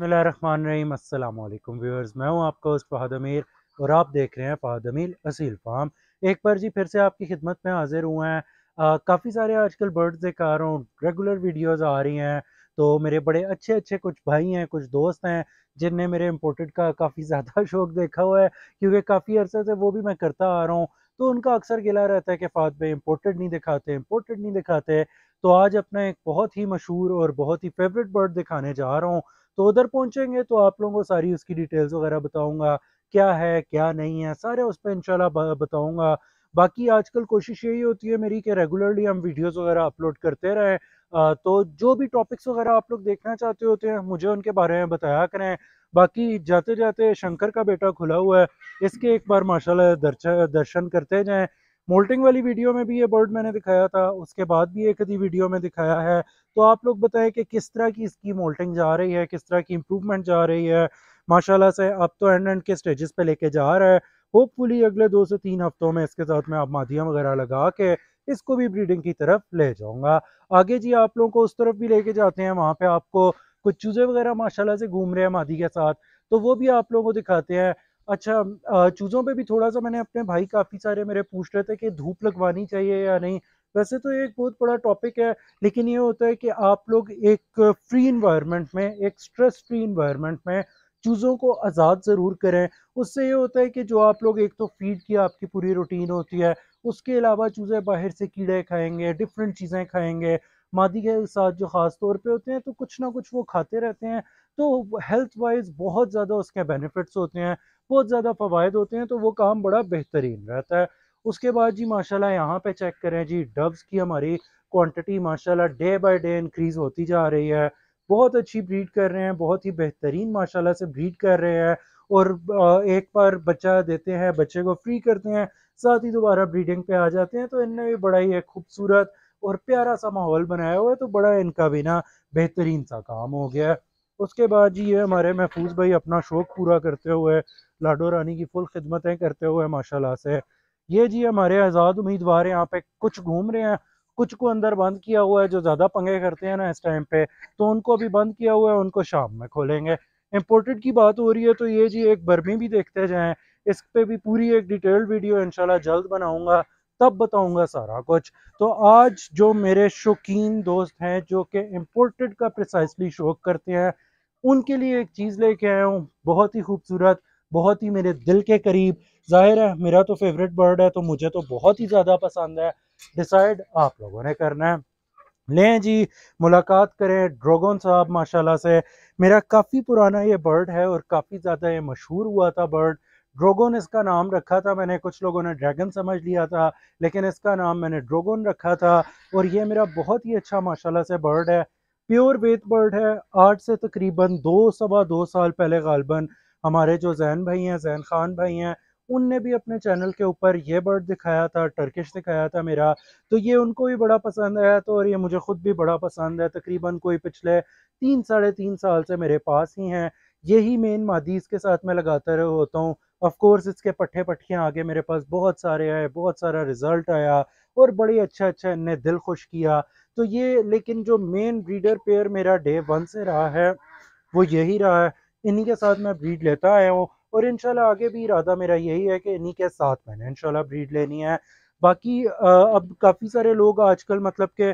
बसमीम अल्लाम व्यूअर्स मैं हूं आपका उस फहद अमीर और आप देख रहे हैं फहद अमीर असील फार्म एक बार जी फिर से आपकी खिदमत में हाजिर हुए हैं काफ़ी सारे आजकल बर्ड्स दिखा रहा हूँ रेगुलर वीडियोस आ रही हैं तो मेरे बड़े अच्छे अच्छे कुछ भाई हैं कुछ दोस्त हैं जिनने मेरे इम्पोर्टेड का काफ़ी ज़्यादा शौक देखा हुआ है क्योंकि काफ़ी अर्से से वो भी मैं करता आ रहा हूँ तो उनका अक्सर गिला रहता है कि फात भाई इम्पोर्टेड नहीं दिखाते इम्पोर्टेड नहीं दिखाते तो आज अपना एक बहुत ही मशहूर और बहुत ही फेवरेट बर्ड दिखाने जा रहा हूँ तो उधर पहुँचेंगे तो आप लोगों को सारी उसकी डिटेल्स वगैरह बताऊँगा क्या है क्या नहीं है सारे उस पर इनशाला बताऊँगा बाकी आजकल कोशिश यही होती है मेरी कि रेगुलरली हम वीडियोस वगैरह अपलोड करते रहें तो जो भी टॉपिक्स वगैरह आप लोग देखना चाहते होते हैं मुझे उनके बारे में बताया करें बाकी जाते जाते शंकर का बेटा खुला हुआ है इसके एक बार माशाल्लाह दर्शन करते जाएं मोल्टिंग वाली वीडियो में भी ये बर्ड मैंने दिखाया था उसके बाद भी एक आधी वीडियो में दिखाया है तो आप लोग बताएं कि किस तरह की इसकी मोल्टिंग जा रही है किस तरह की इम्प्रूवमेंट जा रही है माशाल्लाह से अब तो एंड एंड के स्टेजेस पे लेके जा रहा है होपफुली अगले दो से तीन हफ्तों में इसके साथ में आप माधियाँ वगैरह लगा के इसको भी ब्रीडिंग की तरफ ले जाऊँगा आगे जी आप लोगों को उस तरफ भी लेके जाते हैं वहाँ पर आपको कुछ चूज़े वगैरह माशाला से घूम रहे हैं मादी के साथ तो वो भी आप लोगों को दिखाते हैं अच्छा चूज़ों पे भी थोड़ा सा मैंने अपने भाई काफ़ी सारे मेरे पूछ रहे थे कि धूप लगवानी चाहिए या नहीं वैसे तो एक बहुत बड़ा टॉपिक है लेकिन ये होता है कि आप लोग एक फ्री इन्वायरमेंट में एक स्ट्रेस फ्री इन्वायरमेंट में चूज़ों को आज़ाद ज़रूर करें उससे ये होता है कि जो आप लोग एक तो फीड की आपकी पूरी रूटीन होती है उसके अलावा चूजे बाहर से कीड़े खाएंगे डिफरेंट चीज़ें खाएंगे मादी के साथ जो ख़ास तौर पे होते हैं तो कुछ ना कुछ वो खाते रहते हैं तो हेल्थ वाइज बहुत ज़्यादा उसके बेनिफिट्स होते हैं बहुत ज़्यादा फ़वाद होते हैं तो वो काम बड़ा बेहतरीन रहता है उसके बाद जी माशाल्लाह यहाँ पे चेक करें जी डब्स की हमारी क्वांटिटी माशाल्लाह डे बाय डे इंक्रीज़ होती जा रही है बहुत अच्छी ब्रीड कर रहे हैं बहुत ही बेहतरीन माशाल्लाह से ब्रीड कर रहे हैं और एक बार बच्चा देते हैं बच्चे को फ्री करते हैं साथ ही दोबारा ब्रीडिंग पे आ जाते हैं तो इनने भी बड़ा ही एक खूबसूरत और प्यारा सा माहौल बनाया हुआ है तो बड़ा इनका भी ना बेहतरीन सा काम हो गया उसके बाद जी ये हमारे महफूज भाई अपना शौक़ पूरा करते हुए लाडो रानी की फुल खिदमतें करते हुए माशाल्लाह से ये जी हमारे आज़ाद उम्मीदवार यहाँ पे कुछ घूम रहे हैं कुछ को अंदर बंद किया हुआ है जो ज़्यादा पंगे करते हैं ना इस टाइम पे तो उनको अभी बंद किया हुआ है उनको शाम में खोलेंगे इम्पोर्टेड की बात हो रही है तो ये जी एक बर्मी भी देखते जाएँ इस पर भी पूरी एक डिटेल्ड वीडियो इनशाला जल्द बनाऊँगा तब बताऊंगा सारा कुछ तो आज जो मेरे शौकीन दोस्त हैं जो कि इम्पोर्टेड का प्रिसाइसली शौक करते हैं उनके लिए एक चीज़ लेके आया हूँ बहुत ही खूबसूरत बहुत ही मेरे दिल के करीब जाहिर है मेरा तो फेवरेट बर्ड है तो मुझे तो बहुत ही ज़्यादा पसंद है डिसाइड आप लोगों ने करना है लें जी मुलाकात करें ड्रोगन साहब माशाल्लाह से मेरा काफ़ी पुराना ये बर्ड है और काफ़ी ज़्यादा ये मशहूर हुआ था बर्ड ड्रोगन इसका नाम रखा था मैंने कुछ लोगों ने ड्रैगन समझ लिया था लेकिन इसका नाम मैंने ड्रोगन रखा था और ये मेरा बहुत ही अच्छा माशाल्लाह से बर्ड है प्योर वेथ बर्ड है आठ से तकरीबन दो सवा दो साल पहले गालबन हमारे जो जैन भाई हैं जैन खान भाई हैं उनने भी अपने चैनल के ऊपर ये बर्ड दिखाया था टर्किश दिखाया था मेरा तो ये उनको भी बड़ा पसंद आया तो और ये मुझे ख़ुद भी बड़ा पसंद है तकरीबन कोई पिछले तीन साढ़े तीन साल से मेरे पास ही हैं यही मेन मादीज़ के साथ मैं लगाता रहे होता हूँ ऑफकोर्स इसके पट्ठे पट्ठियाँ आगे मेरे पास बहुत सारे आए बहुत सारा रिज़ल्ट आया और बड़े अच्छा अच्छा इनने दिल खुश किया तो ये लेकिन जो मेन ब्रीडर पेयर मेरा डे वन से रहा है वो यही रहा है इन्हीं के साथ मैं ब्रीड लेता आया हूँ और इनशाला आगे भी इरादा मेरा यही है कि इन्हीं के साथ मैंने इनशाला ब्रीड लेनी है बाकी अब काफ़ी सारे लोग आजकल मतलब के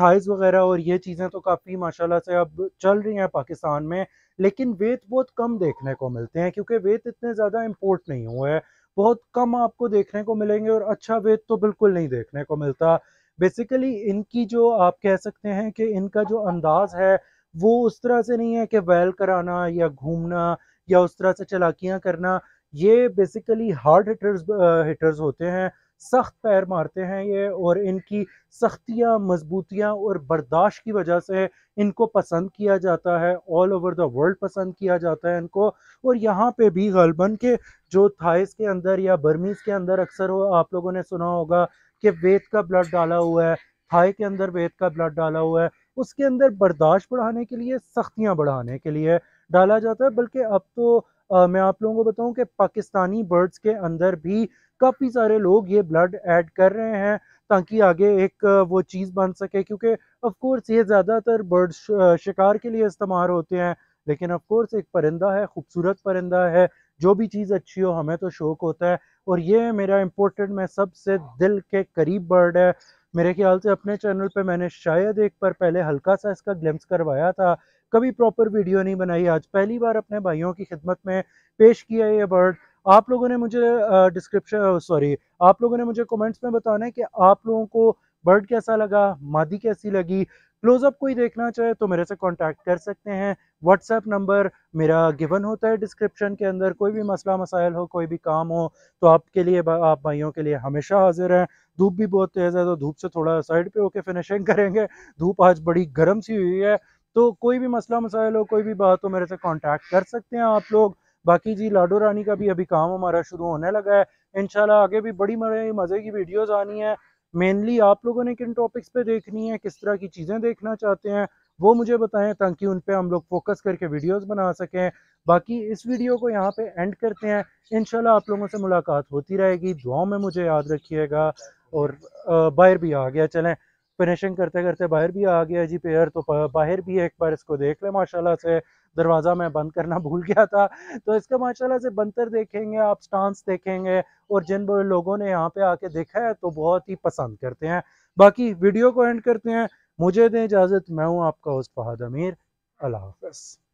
थाइज वगैरह और ये चीज़ें तो काफ़ी माशाल्लाह से अब चल रही हैं पाकिस्तान में लेकिन वेत बहुत कम देखने को मिलते हैं क्योंकि वेत इतने ज़्यादा इम्पोर्ट नहीं हुए हैं बहुत कम आपको देखने को मिलेंगे और अच्छा वेत तो बिल्कुल नहीं देखने को मिलता बेसिकली इनकी जो आप कह सकते हैं कि इनका जो अंदाज़ है वो उस तरह से नहीं है कि वैल कराना या घूमना या उस तरह से चलाकियाँ करना ये बेसिकली हार्ड हिटर्स हिटर्स होते हैं सख्त पैर मारते हैं ये और इनकी सख्तियाँ मजबूतियाँ और बर्दाश्त की वजह से इनको पसंद किया जाता है ऑल ओवर द वर्ल्ड पसंद किया जाता है इनको और यहाँ पे भी गलबन के जो थाइस के अंदर या बर्मीज़ के अंदर अक्सर हो आप लोगों ने सुना होगा कि वेद का ब्लड डाला हुआ है थाई के अंदर वेद का ब्लड डाला हुआ है उसके अंदर बर्दाश्त बढ़ाने के लिए सख्तियाँ बढ़ाने के लिए डाला जाता है बल्कि अब तो आ, मैं आप लोगों को बताऊं कि पाकिस्तानी बर्ड्स के अंदर भी काफ़ी सारे लोग ये ब्लड ऐड कर रहे हैं ताकि आगे एक वो चीज़ बन सके क्योंकि ऑफकोर्स ये ज़्यादातर बर्ड्स शिकार के लिए इस्तेमाल होते हैं लेकिन ऑफकोर्स एक परिंदा है खूबसूरत परिंदा है जो भी चीज़ अच्छी हो हमें तो शौक़ होता है और ये मेरा इम्पोर्टेंट में सबसे दिल के करीब बर्ड है मेरे ख्याल से अपने चैनल पे मैंने शायद एक पर पहले हल्का सा इसका ग्लिम्स करवाया था कभी प्रॉपर वीडियो नहीं बनाई आज पहली बार अपने भाइयों की खिदमत में पेश किया ये बर्ड आप लोगों ने मुझे डिस्क्रिप्शन सॉरी आप लोगों ने मुझे कमेंट्स में बताना है कि आप लोगों को बर्ड कैसा लगा मादी कैसी लगी क्लोजअप कोई देखना चाहे तो मेरे से कॉन्टैक्ट कर सकते हैं व्हाट्सएप नंबर मेरा गिवन होता है डिस्क्रिप्शन के अंदर कोई भी मसला मसाइल हो कोई भी काम हो तो आपके लिए आप भाइयों के लिए हमेशा हाजिर हैं धूप भी बहुत तेज़ है तो धूप से थोड़ा साइड पे होके फिनिशिंग करेंगे धूप आज बड़ी गर्म सी हुई है तो कोई भी मसला मसाइल हो कोई भी बात हो मेरे से कॉन्टैक्ट कर सकते हैं आप लोग बाकी जी लाडो रानी का भी अभी काम हमारा शुरू होने लगा है इनशाला आगे भी बड़ी मज़े की वीडियोज़ आनी है मेनली आप लोगों ने किन टॉपिक्स पे देखनी है किस तरह की चीज़ें देखना चाहते हैं वो मुझे बताएं ताकि उन पर हम लोग फोकस करके वीडियोज़ बना सकें बाकी इस वीडियो को यहाँ पर एंड करते हैं इन आप लोगों से मुलाकात होती रहेगी दुआ में मुझे याद रखिएगा और बाहर भी आ गया चलें फिनिशिंग करते करते बाहर भी आ गया जी पेयर तो बाहर भी एक बार इसको देख लें माशाल्लाह से दरवाज़ा मैं बंद करना भूल गया था तो इसका माशाल्लाह से बनतर देखेंगे आप स्टांस देखेंगे और जिन लोगों ने यहाँ पे आके देखा है तो बहुत ही पसंद करते हैं बाकी वीडियो को एंड करते हैं मुझे दें इजाज़त मैं हूँ आपका उस फहाद अमीर अल्लाह हाफ